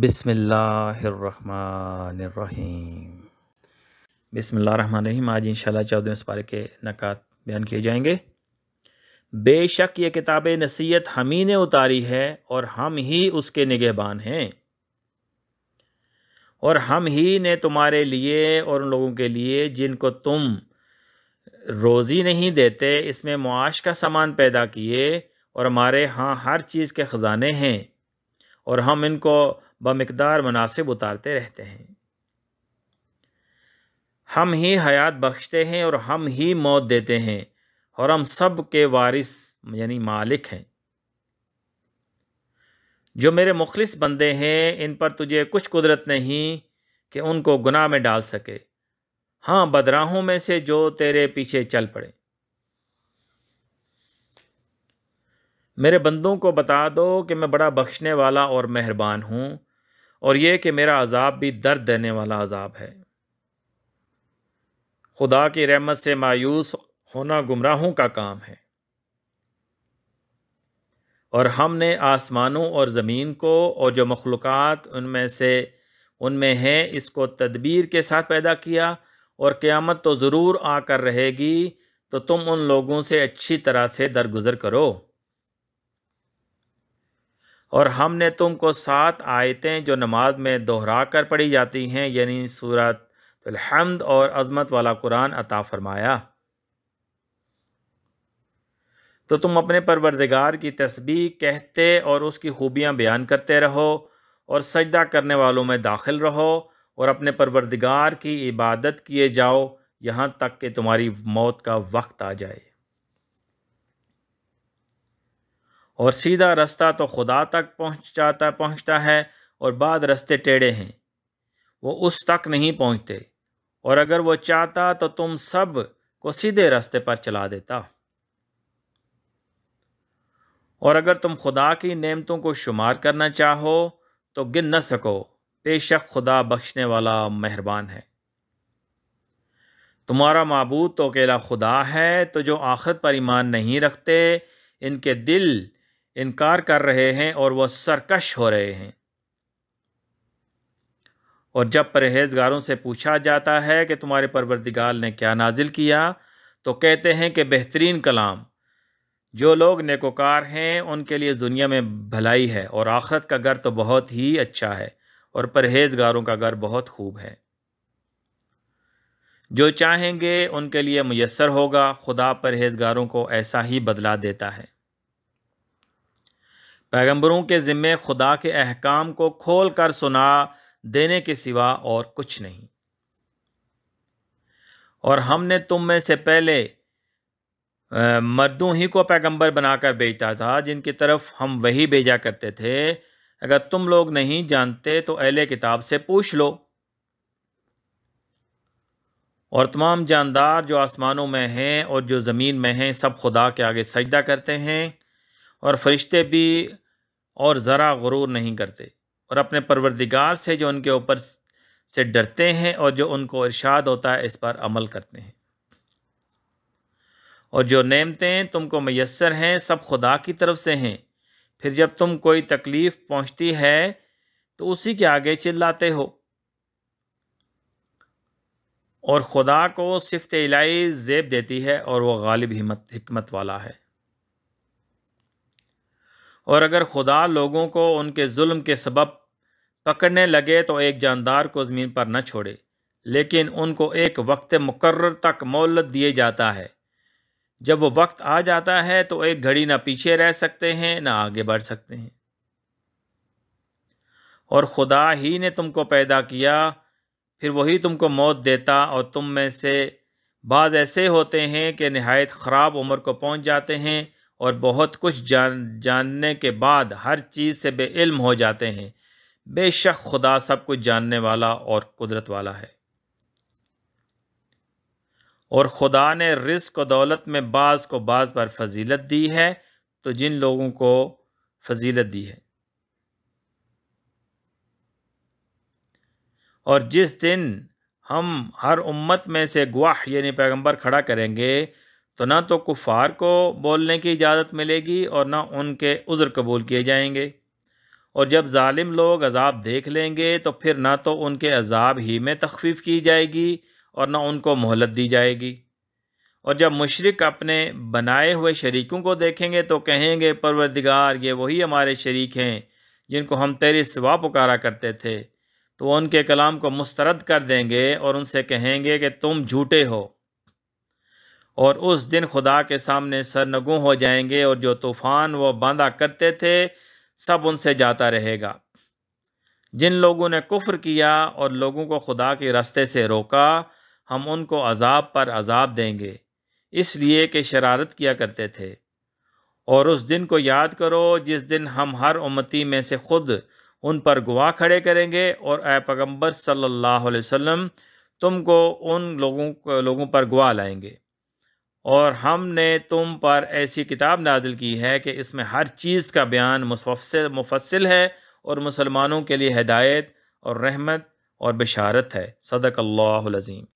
बिसमीम रहीम आज इंशाल्लाह चौदहवें पारे के नकात बयान किए जाएंगे बेशक ये किताब नसीहत हम ही ने उतारी है और हम ही उसके निगहबान हैं और हम ही ने तुम्हारे लिए और उन लोगों के लिए जिनको तुम रोज़ी नहीं देते इसमें मुआश का सामान पैदा किए और हमारे यहाँ हर चीज़ के ख़जाने हैं और हम इनको बमकदार मुनासिब उतारते रहते हैं हम ही हयात बख्शते हैं और हम ही मौत देते हैं और हम सब के वारिस यानी मालिक हैं जो मेरे मुखलिस बंदे हैं इन पर तुझे कुछ कुदरत नहीं कि उनको गुनाह में डाल सके हाँ बदराहों में से जो तेरे पीछे चल पड़े मेरे बंदों को बता दो कि मैं बड़ा बख्शने वाला और मेहरबान हूँ और यह कि मेरा अजाब भी दर्द देने वाला अजाब है खुदा की रहमत से मायूस होना गुमराहों का काम है और हमने आसमानों और ज़मीन को और जो मखलूक़ उनमें से उनमें हैं इसको तदबीर के साथ पैदा किया और क़्यामत तो ज़रूर आकर रहेगी तो तुम उन लोगों से अच्छी तरह से दरगुजर करो और हमने तुमको सात आयतें जो नमाज में दोहरा कर पढ़ी जाती हैं यानी सूरत हमद और अजमत वाला कुरान अता फरमाया तो तुम अपने परवरदिगार की तस्बी कहते और उसकी खूबियाँ बयान करते रहो और सजदा करने वालों में दाखिल रहो और अपने परवरदिगार की इबादत किए जाओ यहाँ तक कि तुम्हारी मौत का वक्त आ जाए और सीधा रास्ता तो खुदा तक पहुँच जाता पहुँचता है और बाद रास्ते टेढ़े हैं वो उस तक नहीं पहुँचते और अगर वो चाहता तो तुम सब को सीधे रास्ते पर चला देता और अगर तुम खुदा की नेमतों को शुमार करना चाहो तो गिन न सको बेशक खुदा बख्शने वाला मेहरबान है तुम्हारा मबूद तो अकेला खुदा है तो जो आखरत पर ईमान नहीं रखते इनके दिल इनकार कर रहे हैं और वह सरकश हो रहे हैं और जब परहेजगारों से पूछा जाता है कि तुम्हारे परवरदिगाल ने क्या नाजिल किया तो कहते हैं कि बेहतरीन कलाम जो लोग नेकोकार हैं उनके लिए दुनिया में भलाई है और आखरत का घर तो बहुत ही अच्छा है और परहेजगारों का घर बहुत खूब है जो चाहेंगे उनके लिए मैसर होगा खुदा परहेजगारों को ऐसा ही बदला देता है पैगंबरों के ज़िम्मे खुदा के अहकाम को खोल कर सुना देने के सिवा और कुछ नहीं और हमने तुम में से पहले मर्दों ही को पैगंबर बनाकर भेजता था जिनकी तरफ हम वही भेजा करते थे अगर तुम लोग नहीं जानते तो अहले किताब से पूछ लो और तमाम जानदार जो आसमानों में हैं और जो ज़मीन में हैं सब खुदा के आगे सजदा करते हैं और फरिश्ते भी और ज़रा गुरूर नहीं करते और अपने परवरदिगार से जो उनके ऊपर से डरते हैं और जो उनको इर्शाद होता है इस पर अमल करते हैं और जो नेमतें तुमको मैसर हैं सब खुदा की तरफ से हैं फिर जब तुम कोई तकलीफ़ पहुंचती है तो उसी के आगे चिल्लाते हो और ख़ुदा को सिफत इलाई जेब देती है और वह गालिब हिम्मत हिकमत वाला है और अगर खुदा लोगों को उनके जुल्म के सबब पकड़ने लगे तो एक जानदार को ज़मीन पर न छोड़े लेकिन उनको एक वक्त मुकर तक मोहलत दिए जाता है जब वो वक्त आ जाता है तो एक घड़ी ना पीछे रह सकते हैं ना आगे बढ़ सकते हैं और खुदा ही ने तुमको पैदा किया फिर वही तुमको मौत देता और तुम में से बाज़ ऐसे होते हैं कि नहायत ख़राब उम्र को पहुंच जाते हैं और बहुत कुछ जान जानने के बाद हर चीज़ से बेइल्म हो जाते हैं बेशक खुदा सब कुछ जानने वाला और कुदरत वाला है और ख़ुदा ने रिस्क और दौलत में बाज़ को बाज़ पर फजीलत दी है तो जिन लोगों को फजीलत दी है और जिस दिन हम हर उम्मत में से गुआ यानी पैगंबर खड़ा करेंगे तो ना तो कुफ़ार को बोलने की इजाज़त मिलेगी और ना उनके उज़र कबूल किए जाएंगे और जब ालिम लोग अजाब देख लेंगे तो फिर ना तो उनके अजाब ही में तखफीफ़ की जाएगी और ना उनको मोहलत दी जाएगी और जब मशरक अपने बनाए हुए शरीकों को देखेंगे तो कहेंगे परवरदिगार ये वही हमारे शरीक हैं जिनको हम तेरे सिवा पुकारा करते थे तो उनके कलाम को मुस्तरद कर देंगे और उनसे कहेंगे कि तुम झूठे हो और उस दिन खुदा के सामने सरनगु हो जाएंगे और जो तूफ़ान वो बांधा करते थे सब उनसे जाता रहेगा जिन लोगों ने कुफ्र किया और लोगों को खुदा के रास्ते से रोका हम उनको अजाब पर अजाब देंगे इसलिए कि शरारत किया करते थे और उस दिन को याद करो जिस दिन हम हर उम्मती में से खुद उन पर गवाह खड़े करेंगे और ए पैगम्बर सल्ला वम तुमको उन लोगों लोगों पर गुवा लाएंगे और हमने तुम पर ऐसी किताब नादिल की है कि इसमें हर चीज़ का बयान मुफसल मुफसल है और मुसलमानों के लिए हदायत और रहमत और बशारत है सदक अल्लाज़ीम